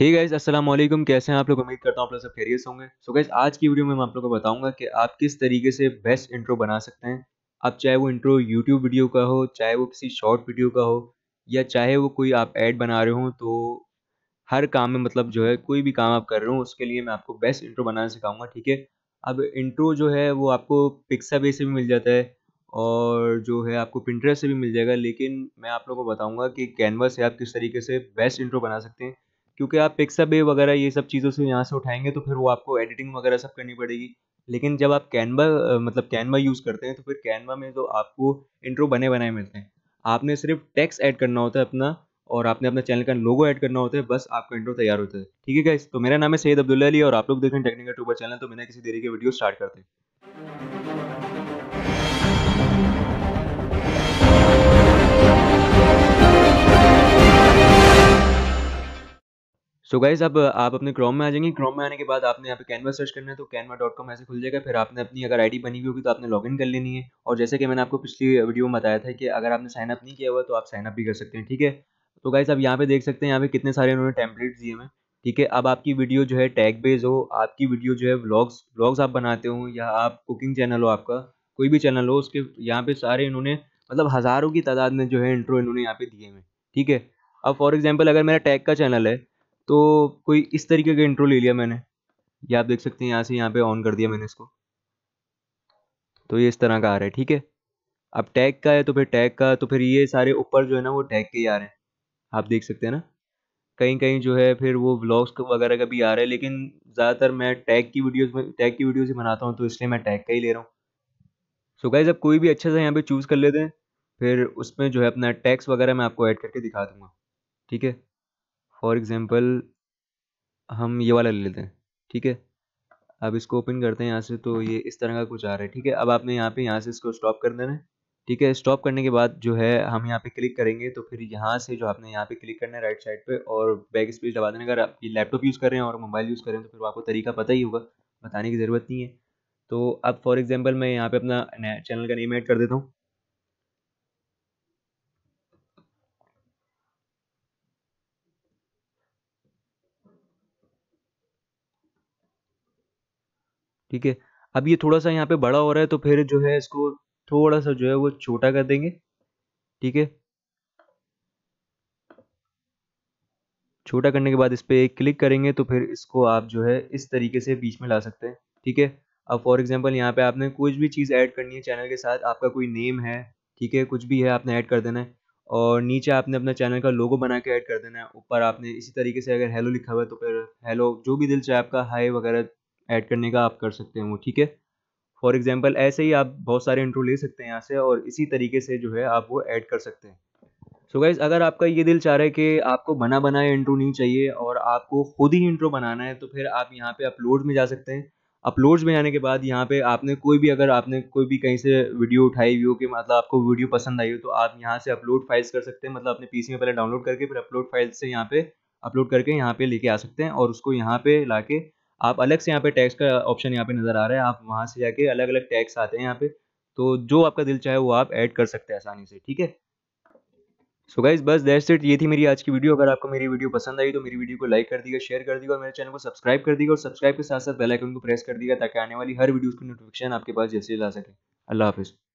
hey guys असल कैसे हैं आप लोग उम्मीद करता हूँ आप लोग सब खेरियस होंगे सो गाइज आज की वीडियो में मैं आप लोगों को बताऊंगा कि आप किस तरीके से बेस्ट इंट्रो बना सकते हैं आप चाहे वो इंट्रो यूट्यूब वीडियो का हो चाहे वो किसी शॉर्ट वीडियो का हो या चाहे वो कोई आप ऐड बना रहे हो तो हर काम में मतलब जो है कोई भी काम आप कर रहे हो उसके लिए मैं आपको बेस्ट इंट्रो बनाना सिखाऊंगा ठीक है अब इंट्रो जो है वो आपको पिक्सा बेस से भी मिल जाता है और जो है आपको प्रिंटर से भी मिल जाएगा लेकिन मैं आप लोगों को बताऊंगा कि कैनवा से आप किस तरीके से बेस्ट इंट्रो बना सकते हैं क्योंकि आप बे वगैरह ये सब चीज़ों से यहाँ से उठाएंगे तो फिर वो आपको एडिटिंग वगैरह सब करनी पड़ेगी लेकिन जब आप कैनवा मतलब कैनवा यूज़ करते हैं तो फिर कैनवा में जो तो आपको इंट्रो बने बनाए मिलते हैं आपने सिर्फ टैक्स ऐड करना होता है अपना और आपने अपना चैनल का लोगो ऐड करना होता है बस आपका इंट्रो तैयार होता है ठीक है गाइस तो मेरा नाम है सैयद अब्दुल्ला अली और आप लोग देखें हैं टेक्निकल ट्यूबर चैनल तो मैंने किसी देरी के वीडियो स्टार्ट करते हैं सो so गाइज अब आप अपने क्रोम में आ जाएंगे क्रोम में आने के बाद आपने यहाँ पे कैनवा सर्च करना है तो कैनवा डॉट कॉम ऐसे खुल जाएगा फिर आपने अपनी अगर आईडी बनी हुई होगी तो आपने लॉगिन कर लेनी है और जैसे कि मैंने आपको पिछली वीडियो में बताया था कि अगर आपने साइन अप नहीं किया हुआ तो आप साइनअप भी कर सकते हैं ठीक है तो गाइज आप यहाँ पे देख सकते हैं यहाँ पे कितने सारे उन्होंने टेम्पलेट दिए हैं ठीक है अब आपकी वीडियो जो है टैग बेस हो आपकी वीडियो जो है व्लॉग्स व्लॉग्स आप बनाते हो या आप कुकिंग चैनल हो आपका कोई भी चैनल हो उसके यहाँ पे सारे इन्होंने मतलब हज़ारों की तादाद में जो है इंट्रो इन्होंने यहाँ पे दिए हुए ठीक है अब फॉर एग्जाम्पल अगर मेरा टैग का चैनल है तो कोई इस तरीके का इंट्रो ले लिया मैंने ये आप देख सकते हैं यहाँ से यहाँ पे ऑन कर दिया मैंने इसको तो ये इस तरह का आ रहा है ठीक है अब टैग का है तो फिर टैग का तो फिर ये सारे ऊपर जो है ना वो टैग के ही आ रहे हैं आप देख सकते हैं ना कहीं कहीं जो है फिर वो ब्लॉग्स वगैरह का भी आ रहा है लेकिन ज़्यादातर मैं टैग की में टैग की वीडियोज ही बनाता हूँ तो इसलिए मैं टैग का ही ले रहा हूँ सो गाइज अब कोई भी अच्छा सा यहाँ पे चूज़ कर लेते हैं फिर उसमें जो है अपना टैक्स वगैरह मैं आपको ऐड करके दिखा दूंगा ठीक है फॉर एग्ज़ाम्पल हम ये वाला ले लेते हैं ठीक है अब इसको ओपन करते हैं यहाँ से तो ये इस तरह का कुछ आ रहा है ठीक है अब आपने यहाँ पे यहाँ से इसको स्टॉप कर देना है ठीक है स्टॉप करने के बाद जो है हम यहाँ पे क्लिक करेंगे तो फिर यहाँ से जो आपने यहाँ पे क्लिक करना है राइट साइड पे और बैक स्पेस दबा देना अगर आप ये लैपटॉप यूज़ कर रहे हैं और मोबाइल यूज़ कर रहे हैं तो फिर आपको तरीका पता ही होगा बताने की ज़रूरत नहीं है तो अब फॉर एग्जाम्पल मैं यहाँ पर अपना चैनल का नेम ऐड कर देता हूँ ठीक है अब ये थोड़ा सा यहाँ पे बड़ा हो रहा है तो फिर जो है इसको थोड़ा सा जो है वो छोटा कर देंगे ठीक है छोटा करने के बाद इस पर एक क्लिक करेंगे तो फिर इसको आप जो है इस तरीके से बीच में ला सकते हैं ठीक है अब फॉर एग्जाम्पल यहाँ पे आपने कुछ भी चीज़ ऐड करनी है चैनल के साथ आपका कोई नेम है ठीक है कुछ भी है आपने ऐड कर देना है और नीचे आपने अपना चैनल का लोगो बना के ऐड कर देना है ऊपर आपने इसी तरीके से अगर हेलो लिखा हुआ है तो फिर हेलो जो भी दिल चाहे आपका हाई वगैरह ऐड करने का आप कर सकते हैं वो ठीक है फॉर एग्जाम्पल ऐसे ही आप बहुत सारे इंट्रो ले सकते हैं यहाँ से और इसी तरीके से जो है आप वो ऐड कर सकते हैं सो so गाइज अगर आपका ये दिल चाह रहा है कि आपको बना बनाया इंट्रो नहीं चाहिए और आपको खुद ही इंट्रो बनाना है तो फिर आप यहाँ पे अपलोड में जा सकते हैं अपलोड्स में जाने के बाद यहाँ पे आपने कोई भी अगर आपने कोई भी कहीं से वीडियो उठाई हुई हो कि मतलब आपको वीडियो पसंद आई हो तो आप यहाँ से अपलोड फाइल्स कर सकते हैं मतलब अपने पी में पहले डाउनलोड करके फिर अपलोड फाइल्स से यहाँ पे अपलोड करके यहाँ पे लेके आ सकते हैं और उसको यहाँ पे ला के आप अलग से यहाँ पे टैक्स का ऑप्शन यहाँ पे नज़र आ रहा है आप वहाँ से जाके अलग अलग टैक्स आते हैं यहाँ पे तो जो आपका दिल चाहे वो आप ऐड कर सकते हैं आसानी से ठीक है सो गाइज बस दैट्स इट ये थी मेरी आज की वीडियो अगर आपको मेरी वीडियो पसंद आई तो मेरी वीडियो को लाइक कर दीजिएगा शेयर कर दीजिएगा और मेरे चैनल को सब्सक्राइब कर दीजिएगा और सब्सक्राइब के साथ साथ बेल आइकन को प्रेस कर दीजिएगा ताकि आने वाली हर वीडियोस की नोटिफिकेशन आपके पास जैसे जा सके अल्लाह हाफिज़